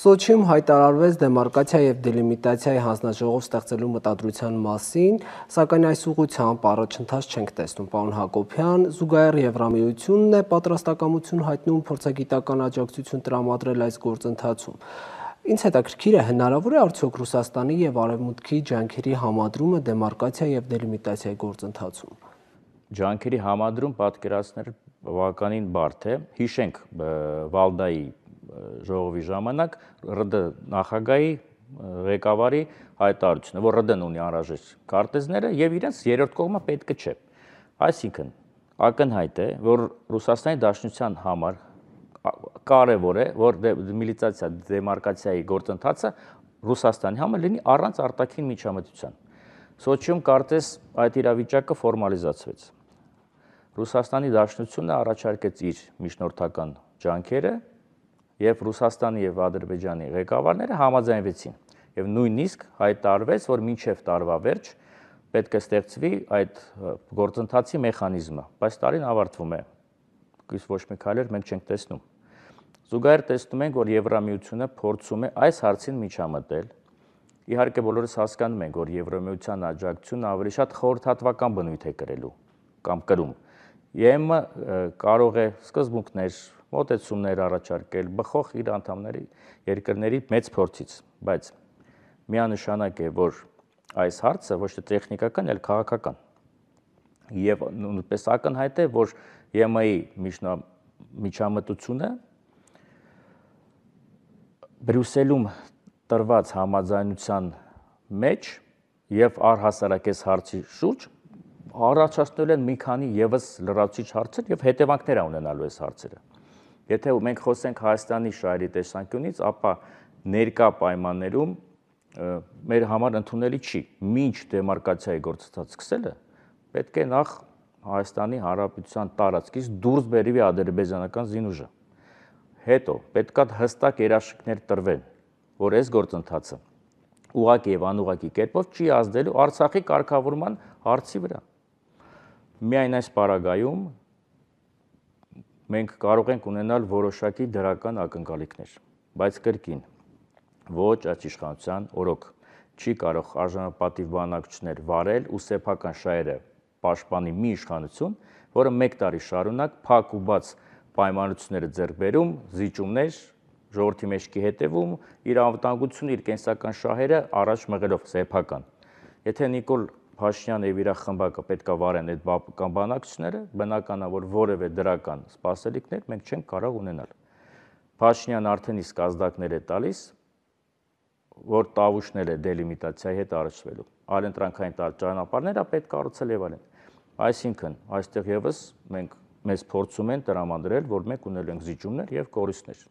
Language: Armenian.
Սոչիում հայտարարվեց դեմարկացիա եւ դելիմիտացիայի հանձնաժողով ստեղծելու մտադրության մասին, սակայն այս ուղությամբ առաջընթաց չենք տեսնում։ Պարոն Հակոբյան, զուգահեռ Եվրամիությունն է պատրաստակամություն հայտնում փորձագիտական աջակցություն տրամադրել այս գործընթացում։ Ինչ հետաքրքիր է, հնարավոր է արդյոք Ռուսաստանի եւ Արևմուտքի ջանքերի համադրումը դեմարկացիա եւ դելիմիտացիայի գործընթացում։ Ջանքերի համադրում պատկերացնել բավականին բարդ է։ Հիշենք Վալդայի ժողովի ժամանակ ՌԴ նախագահի ղեկավարի հայտարարությունը, որ ՌԴ-ն ունի անհրաժեշտ քարտեզները եւ իրենց երրորդ կողմը պետք չէ։ Այսինքն ակնհայտ է, որ Ռուսաստանի Դաշնության համար կարևոր է, որ դե, միլիտացիա դեմարկացիայի գործընթացը Ռուսաստանի համար լինի առանց արտաքին միջամտության։ Սոչիում կարծես այդ իրավիճակը ֆորմալիզացվեց։ Ռուսաստանի Դաշնությունը առաջարկեց իր միջնորդական ջանքերը երբ Ռուսաստանի եւ Ադրբեջանի ղեկավարները համաձայնվեցին եւ նույնիսկ հայտարարվեց, որ մինչեւ տարվա վերջ պետք է ստեղծվի այդ գործընթացի մեխանիզմը, բայց տարին ավարտվում է։ Իսկ ոչ մի քայլեր մենք չենք տեսնում։ Զուգահեռ տեսնում ենք, որ Եվրամիությունը փորձում է այս հարցին միջամտել։ Իհարկե բոլորս հասկանում ենք, որ Եվրամիության աջակցությունը ավելի շատ խորհրդատվական բնույթ է կրելու կամ կրում։ ԵՄ կարող է սկզբունքներ մոտեցումներ առաջարկել, բխող իր անդամների երկրների մեծ փորձից, բայց միանշանակ է, որ այս հարցը ոչ թե տեխնիկական, այլ քաղաքական։ Եվ նույնպես ակնհայտ է, որ ԵՄ-ի միջամտությունը Բրյուսելում տրված համաձայնության մեջ եւ առհասարակես հարցի շուրջ առաջացնել են մի քանի եւս լրացիչ հարցեր եւ հետևանքներ ունենալու այս հարցերը։ Եթե մենք խոսենք Հայաստանի շահերի տեսանկյունից, ապա ներկա պայմաններում մեր համար ընդունելի չի։ Մինչ դեմարկացիայի գործընթաց սկսելը պետք է նախ Հայաստանի Հանրապետության տարածքից դուրս բերվի ադրբեջանական զինուժը։ Հետո պետքա հստակ երաշխիքներ տրվեն, որ այս գործընթացը ուղակի եւ անուղակի կերպով չի ազդելու Արցախի կարգավորման հարցի վրա։ Միայն այս պարագայում մենք կարող ենք ունենալ որոշակի դրական ակնկալիքներ, բայց կրկին ոչ աճ իշխանության օրոք չի կարող արժանապատիվ բանակցություններ վարել ու սեփական շահերը պաշտպանի մի իշխանություն, որը 1 տարի շարունակ փակ ու բաց պայմանությունները ձեռբերում, զիջումներ, ժողովրդի մեջքի հետևում իր անվտանգությունը, իր կենսական շահերը առաջ մղելով սեփական։ Եթե Նիկոլ Փաշինյանն եւ իր խմբակը պետքա վարեն այդ բապական բանակցությունները, բնական է որ որևէ դրական սպասելիքներ մենք չենք կարող ունենալ։ Փաշինյան արդեն իսկ ազդակներ է տալիս, որ տավուշնել է դելիմիտացիայի հետ առնչվելու։ Այլընտրանքային ճանապարհները պետք կառուցել եւ այլն։ Այսինքն, այստեղ եւս մենք մեզ փորձում են տրամադրել, որ մենք ունել ենք զիջումներ եւ կորիստներ։